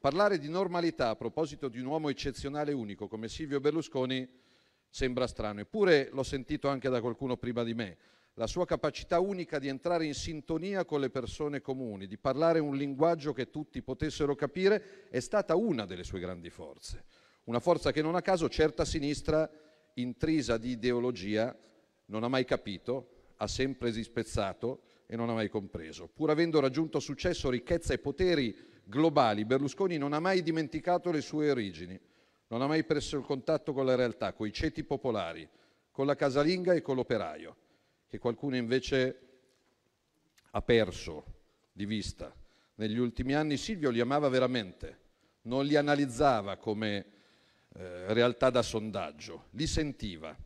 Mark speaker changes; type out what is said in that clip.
Speaker 1: Parlare di normalità a proposito di un uomo eccezionale e unico come Silvio Berlusconi sembra strano, eppure l'ho sentito anche da qualcuno prima di me. La sua capacità unica di entrare in sintonia con le persone comuni, di parlare un linguaggio che tutti potessero capire, è stata una delle sue grandi forze. Una forza che non a caso certa sinistra, intrisa di ideologia, non ha mai capito, ha sempre dispezzato e non ha mai compreso. Pur avendo raggiunto successo, ricchezza e poteri globali, Berlusconi non ha mai dimenticato le sue origini, non ha mai perso il contatto con la realtà, con i ceti popolari, con la casalinga e con l'operaio, che qualcuno invece ha perso di vista. Negli ultimi anni Silvio li amava veramente, non li analizzava come eh, realtà da sondaggio, li
Speaker 2: sentiva